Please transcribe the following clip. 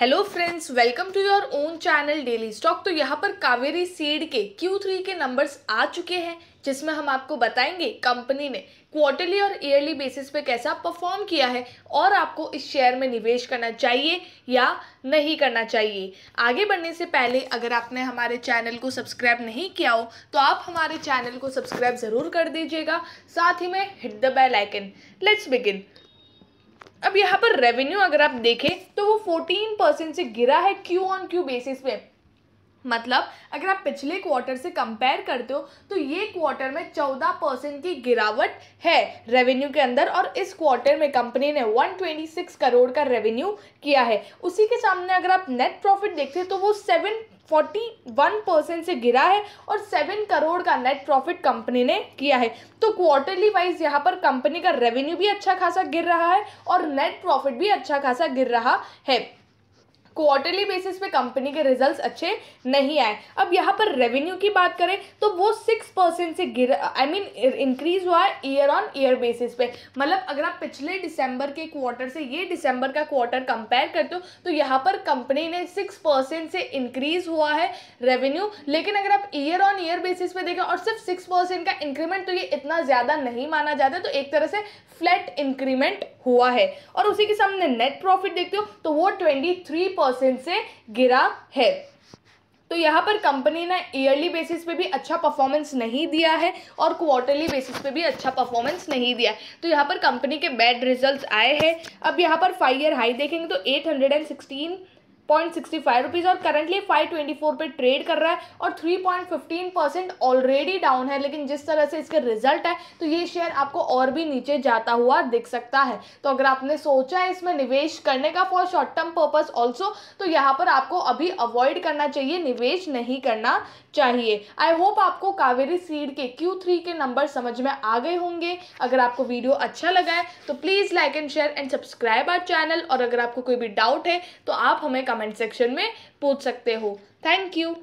hello friends welcome to your own channel daily stock तो यहाँ पर कावेरी सीड के Q3 के नंबर्स आ चुके हैं जिसमें हम आपको बताएंगे कंपनी ने क्वार्टरली और ईयरली बेसिस पे कैसा परफॉर्म किया है और आपको इस शेयर में निवेश करना चाहिए या नहीं करना चाहिए आगे बढ़ने से पहले अगर आपने हमारे चैनल को सब्सक्राइब नहीं किया हो तो आप हमारे चैनल को सब्सक्राइब ज़रूर कर दीजिएगा साथ ही में hit the bell icon let's begin अब यहाँ पर रेवेन्यू अगर आप देखें तो वो फोर्टीन परसेंट से गिरा है क्यू ऑन क्यू बेसिस पे मतलब अगर आप पिछले क्वार्टर से कंपेयर करते हो तो ये क्वार्टर में चौदह परसेंट की गिरावट है रेवेन्यू के अंदर और इस क्वार्टर में कंपनी ने 126 करोड़ का रेवेन्यू किया है उसी के सामने अगर आप नेट प्रॉफिट देखते हैं तो वो सेवन फोर्टी वन परसेंट से गिरा है और सेवन करोड़ का नेट प्रॉफिट कंपनी ने किया है तो क्वार्टरली वाइज यहाँ पर कंपनी का रेवेन्यू भी अच्छा खासा गिर रहा है और नेट प्रॉफिट भी अच्छा खासा गिर रहा है क्वार्टरली बेसिस पे कंपनी के रिजल्ट्स अच्छे नहीं आए अब यहाँ पर रेवेन्यू की बात करें तो वो सिक्स परसेंट से गिर आई मीन इंक्रीज हुआ है ईयर ऑन ईयर बेसिस पे मतलब अगर आप पिछले दिसंबर के क्वार्टर से ये दिसंबर का क्वार्टर कंपेयर करते हो तो यहाँ पर कंपनी ने सिक्स परसेंट से इंक्रीज हुआ है रेवेन्यू लेकिन अगर आप ईयर ऑन ईयर बेसिस पे देखें और सिर्फ सिक्स परसेंट का इंक्रीमेंट तो ये इतना ज़्यादा नहीं माना जाता तो एक तरह से फ्लैट इंक्रीमेंट हुआ है और उसी के सामने नेट प्रॉफिट देखते हो तो वो ट्वेंटी थ्री परसेंट से गिरा है तो यहाँ पर कंपनी ने ईयरली बेसिस पे भी अच्छा परफॉर्मेंस नहीं दिया है और क्वार्टरली बेसिस पे भी अच्छा परफॉर्मेंस नहीं दिया है तो यहाँ पर कंपनी के बैड रिजल्ट्स आए हैं अब यहाँ पर फाइव ईयर हाई देखेंगे तो eight hundred and sixteen point sixty five rupees और करंटली फाइव ट्वेंटी फोर पर ट्रेड कर रहा है और three point fifteen percent already down है लेकिन जिस तरह से इसके रिजल्ट है तो ये शेयर आपको और भी नीचे जाता हुआ दिख सकता है तो अगर आपने सोचा है इसमें निवेश करने का for short term purpose also तो यहाँ पर आपको अभी अवॉइड करना चाहिए निवेश नहीं करना चाहिए आई होप आपको कावेरी सीड के क्यू थ्री के नंबर समझ में आ गए होंगे अगर आपको वीडियो अच्छा लगा है तो please like and share and subscribe our channel और अगर आपको कोई भी डाउट है तो आप हमें कमेंट सेक्शन में पूछ सकते हो थैंक यू